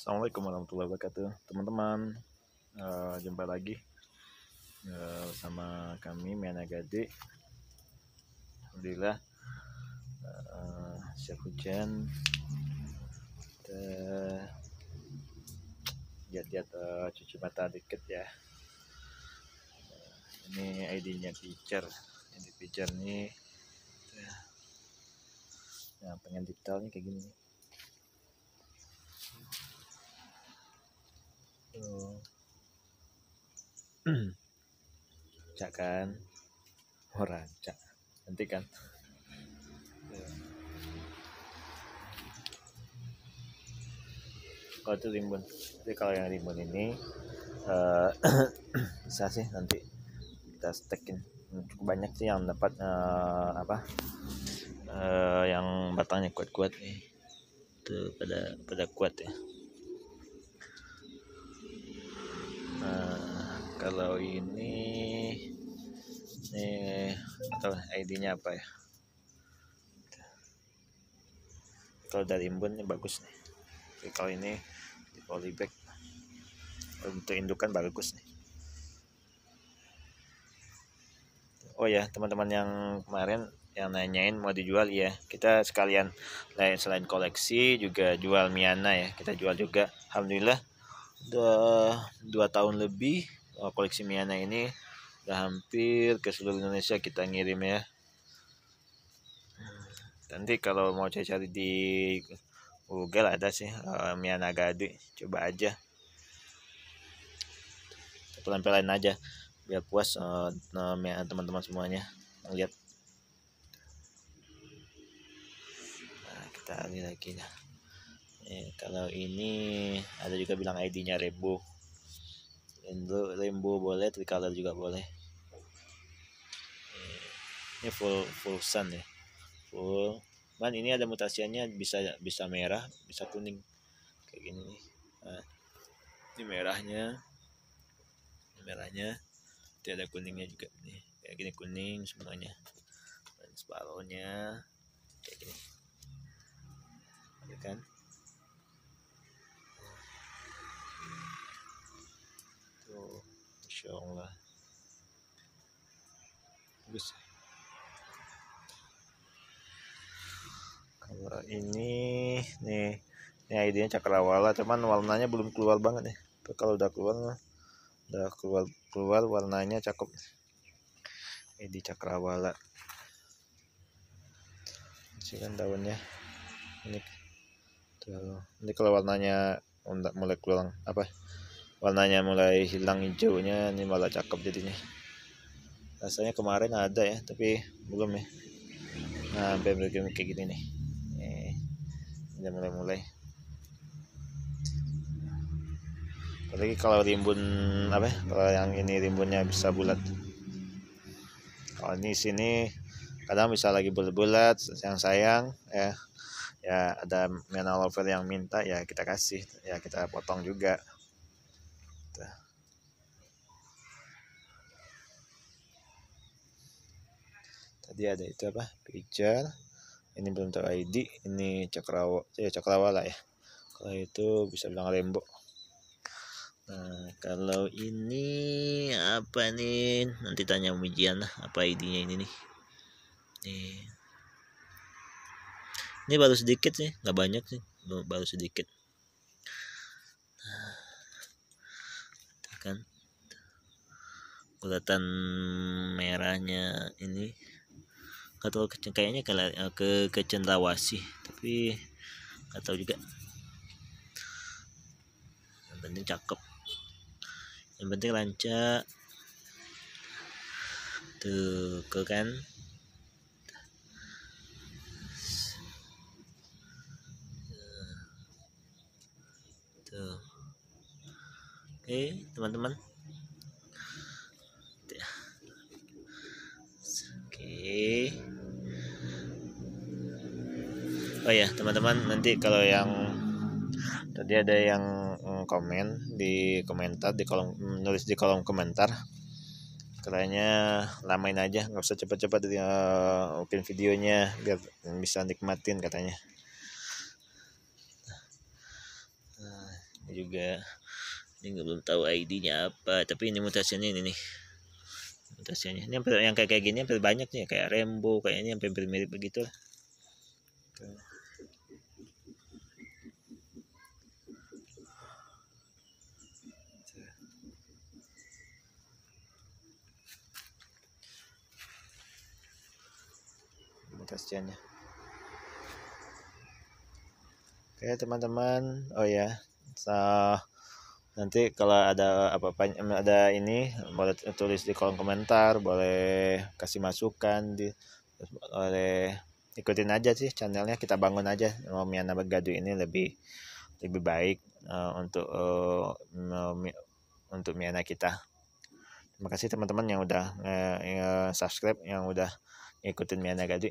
Assalamualaikum warahmatullahi wabarakatuh teman-teman uh, jumpa lagi uh, eh, sama kami Miana Gade Alhamdulillah uh, siap hujan lihat-lihat uh, cuci mata dikit ya uh, ini ID-nya picture ini picture nih nah pengen detailnya kayak gini cak kan orang cak nanti kan kalau itu rimbun jadi kalau yang rimbun ini uh, eh, bisa sih nanti kita stekin cukup banyak sih yang dapat uh, apa uh, yang batangnya kuat-kuat nih itu pada pada kuat ya kalau ini nih eh, atau ID-nya apa ya kalau dari Imbun ini bagus nih Jadi kalau ini di polybag untuk indukan bagus nih oh ya teman-teman yang kemarin yang nanyain mau dijual ya kita sekalian lain selain koleksi juga jual miana ya kita jual juga alhamdulillah udah dua tahun lebih Eh, koleksi Miana ini udah hampir ke seluruh Indonesia kita ngirim ya nanti kalau mau cari-cari di Google ada sih uh, Miana Gadi coba aja pelan-pelan aja biar puas teman eh, teman-teman semuanya lihat nah, kita lihat lagi ya. eh, kalau ini ada juga bilang ID-nya Rebo rainbow, rainbow boleh tricolor juga boleh ini full full sun ya full man ini ada mutasiannya bisa bisa merah bisa kuning kayak gini nih nah, ini merahnya ini merahnya tidak ada kuningnya juga nih kayak gini kuning semuanya dan separuhnya bagus kalau ini nih ini idenya cakrawala cuman warnanya belum keluar banget nih Tapi kalau udah keluar udah keluar keluar warnanya cakep ini cakrawala kan daunnya ini tuh ini kalau warnanya mulai keluar apa warnanya mulai hilang hijaunya ini malah cakep jadinya rasanya kemarin ada ya tapi belum ya nah sampai mereka kayak gini nih eh, udah mulai-mulai apalagi kalau rimbun apa ya? kalau yang ini rimbunnya bisa bulat kalau ini sini kadang bisa lagi bulat-bulat yang sayang ya ya ada man yang minta ya kita kasih ya kita potong juga tadi ada itu apa picture ini belum tahu ID ini cakrawala ya cakrawala ya kalau itu bisa bilang rembo nah kalau ini apa nih nanti tanya ujian lah apa ID-nya ini nih nih ini baru sedikit sih nggak banyak sih baru sedikit nah, kan kelihatan merahnya ini nggak tahu kayaknya ke, eh, ke, ke Cendrawasih tapi nggak tahu juga yang penting cakep yang penting lancar tuh ke kan tuh oke teman-teman oh ya teman-teman nanti kalau yang tadi ada yang komen di komentar di kolom nulis di kolom komentar kiranya lamain aja nggak usah cepat-cepat uh, eh, bikin videonya biar bisa nikmatin katanya nah, juga ini nggak belum tahu ID-nya apa tapi ini mutasinya ini nih mutasinya ini yang kayak kayak gini hampir banyak nih kayak Rembo kayaknya hampir mirip begitu lah. kasihannya, oke teman-teman oh ya so, nanti kalau ada apa-apa ada ini boleh tulis di kolom komentar boleh kasih masukan di boleh ikutin aja sih channelnya kita bangun aja Miana Begadu ini lebih lebih baik uh, untuk uh, untuk Miana kita terima kasih teman-teman yang udah uh, subscribe yang udah ikutin Miana Gadu